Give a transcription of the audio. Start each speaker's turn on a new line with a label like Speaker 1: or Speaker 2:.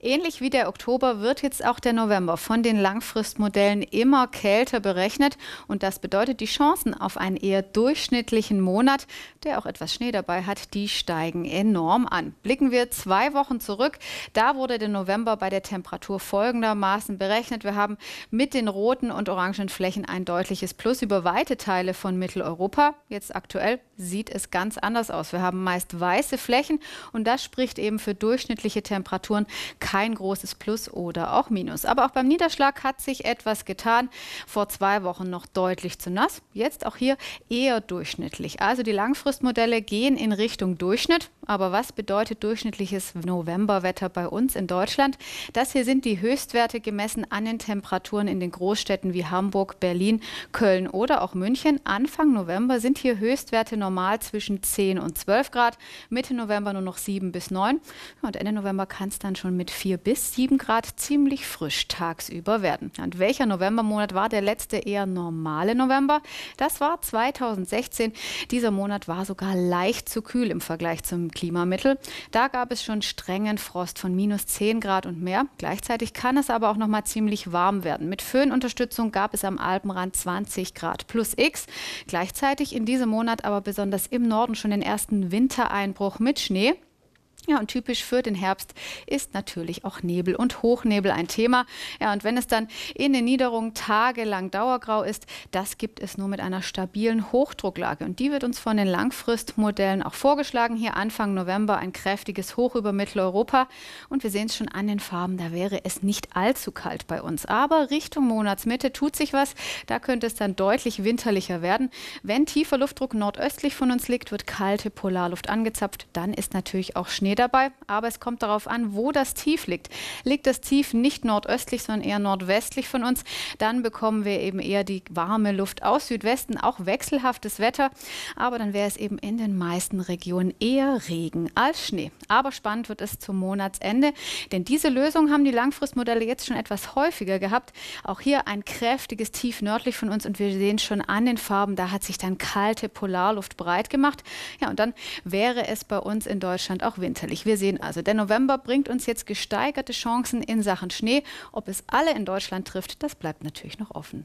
Speaker 1: Ähnlich wie der Oktober wird jetzt auch der November von den Langfristmodellen immer kälter berechnet und das bedeutet, die Chancen auf einen eher durchschnittlichen Monat, der auch etwas Schnee dabei hat, die steigen enorm an. Blicken wir zwei Wochen zurück, da wurde der November bei der Temperatur folgendermaßen berechnet. Wir haben mit den roten und orangen Flächen ein deutliches Plus über weite Teile von Mitteleuropa. Jetzt aktuell sieht es ganz anders aus. Wir haben meist weiße Flächen und das spricht eben für durchschnittliche Temperaturen kein großes Plus oder auch Minus. Aber auch beim Niederschlag hat sich etwas getan. Vor zwei Wochen noch deutlich zu nass, jetzt auch hier eher durchschnittlich. Also die Langfristmodelle gehen in Richtung Durchschnitt. Aber was bedeutet durchschnittliches Novemberwetter bei uns in Deutschland? Das hier sind die Höchstwerte gemessen an den Temperaturen in den Großstädten wie Hamburg, Berlin, Köln oder auch München. Anfang November sind hier Höchstwerte normal zwischen 10 und 12 Grad, Mitte November nur noch 7 bis 9 und Ende November kann es dann schon mit 4 bis 7 Grad ziemlich frisch tagsüber werden. Und welcher Novembermonat war der letzte eher normale November? Das war 2016. Dieser Monat war sogar leicht zu kühl im Vergleich zum Klimamittel. Da gab es schon strengen Frost von minus 10 Grad und mehr. Gleichzeitig kann es aber auch noch mal ziemlich warm werden. Mit Föhnunterstützung gab es am Alpenrand 20 Grad plus X. Gleichzeitig in diesem Monat aber besonders im Norden schon den ersten Wintereinbruch mit Schnee. Ja, und typisch für den Herbst ist natürlich auch Nebel und Hochnebel ein Thema. Ja, und wenn es dann in den Niederungen tagelang dauergrau ist, das gibt es nur mit einer stabilen Hochdrucklage. Und die wird uns von den Langfristmodellen auch vorgeschlagen. Hier Anfang November ein kräftiges Hoch über Mitteleuropa. Und wir sehen es schon an den Farben, da wäre es nicht allzu kalt bei uns. Aber Richtung Monatsmitte tut sich was. Da könnte es dann deutlich winterlicher werden. Wenn tiefer Luftdruck nordöstlich von uns liegt, wird kalte Polarluft angezapft. Dann ist natürlich auch Schnee Schnee dabei, aber es kommt darauf an, wo das Tief liegt. Liegt das Tief nicht nordöstlich, sondern eher nordwestlich von uns, dann bekommen wir eben eher die warme Luft aus Südwesten, auch wechselhaftes Wetter, aber dann wäre es eben in den meisten Regionen eher Regen als Schnee. Aber spannend wird es zum Monatsende, denn diese Lösung haben die Langfristmodelle jetzt schon etwas häufiger gehabt. Auch hier ein kräftiges Tief nördlich von uns und wir sehen schon an den Farben, da hat sich dann kalte Polarluft breit gemacht. Ja, und dann wäre es bei uns in Deutschland auch Winter unauffällig. Wir sehen also, der November bringt uns jetzt gesteigerte Chancen in Sachen Schnee. Ob es alle in Deutschland trifft, das bleibt natürlich noch offen.